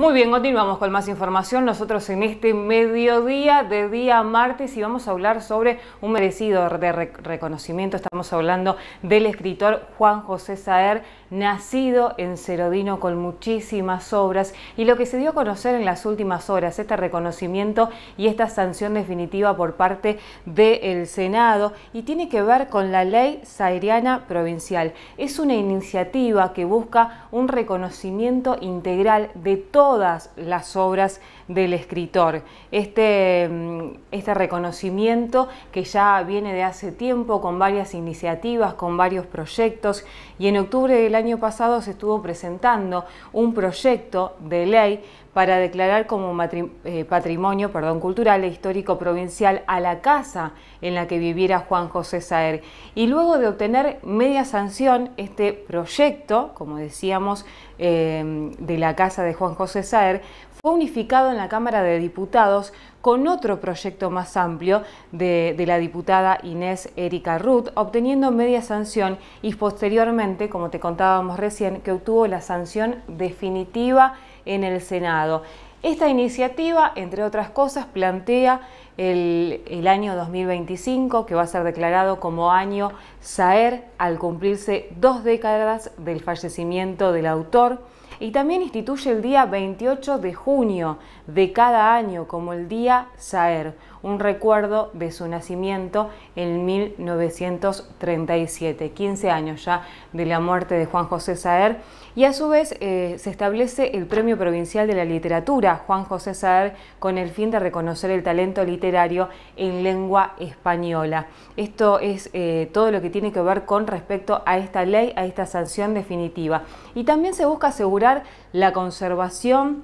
Muy bien, continuamos con más información. Nosotros en este mediodía de día martes y vamos a hablar sobre un merecido de reconocimiento. Estamos hablando del escritor Juan José Saer, nacido en Cerodino con muchísimas obras y lo que se dio a conocer en las últimas horas, este reconocimiento y esta sanción definitiva por parte del Senado y tiene que ver con la ley saeriana provincial. Es una iniciativa que busca un reconocimiento integral de todo todas las obras del escritor. Este, mm, este reconocimiento que ya viene de hace tiempo con varias iniciativas, con varios proyectos y en octubre del año pasado se estuvo presentando un proyecto de ley para declarar como eh, patrimonio perdón, cultural e histórico provincial a la casa en la que viviera Juan José Saer. Y luego de obtener media sanción, este proyecto, como decíamos, eh, de la casa de Juan José Saer, fue unificado en la Cámara de Diputados con otro proyecto más amplio de, la diputada Inés Erika Ruth, obteniendo media sanción y posteriormente, como te contábamos recién, que obtuvo la sanción definitiva en el Senado. Esta iniciativa, entre otras cosas, plantea el, el, año 2025, que va a ser declarado como año SAER al cumplirse dos décadas del fallecimiento del autor y también instituye el día 28 de junio de cada año como el Día Saer, un recuerdo de su nacimiento en 1937, 15 años ya de la muerte de Juan José Saer, y a su vez eh, se establece el Premio Provincial de la Literatura Juan José Saer con el fin de reconocer el talento literario en lengua española. Esto es eh, todo lo que tiene que ver con respecto a esta ley, a esta sanción definitiva. Y también se busca asegurar la conservación,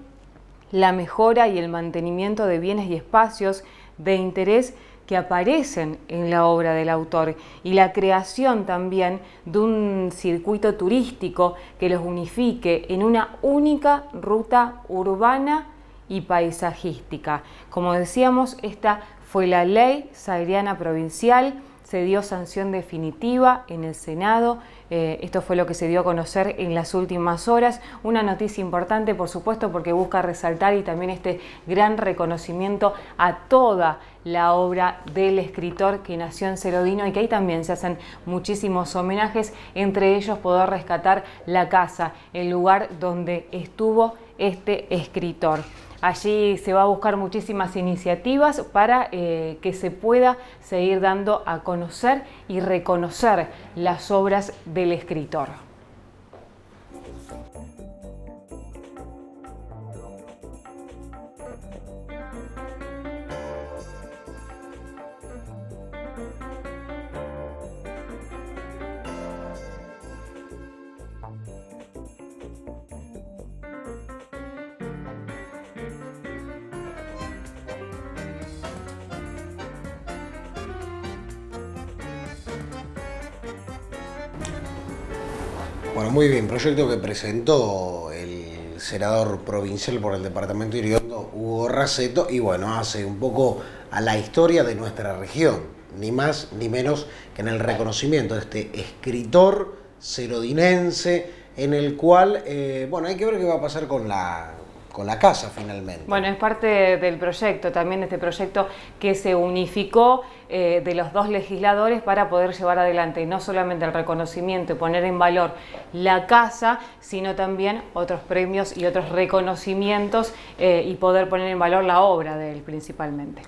la mejora y el mantenimiento de bienes y espacios de interés que aparecen en la obra del autor y la creación también de un circuito turístico que los unifique en una única ruta urbana y paisajística. Como decíamos, esta fue la ley sahariana provincial se dio sanción definitiva en el Senado. Eh, esto fue lo que se dio a conocer en las últimas horas. Una noticia importante, por supuesto, porque busca resaltar y también este gran reconocimiento a toda la obra del escritor que nació en Cerodino y que ahí también se hacen muchísimos homenajes, entre ellos poder rescatar la casa, el lugar donde estuvo este escritor. Allí se va a buscar muchísimas iniciativas para eh, que se pueda seguir dando a conocer y reconocer las obras del escritor. Bueno, muy bien, proyecto que presentó el senador provincial por el departamento de Hugo Raceto, y bueno, hace un poco a la historia de nuestra región, ni más ni menos que en el reconocimiento de este escritor cerodinense, en el cual, eh, bueno, hay que ver qué va a pasar con la, con la casa finalmente. Bueno, es parte del proyecto, también este proyecto que se unificó eh, de los dos legisladores para poder llevar adelante no solamente el reconocimiento y poner en valor la casa, sino también otros premios y otros reconocimientos eh, y poder poner en valor la obra de él principalmente.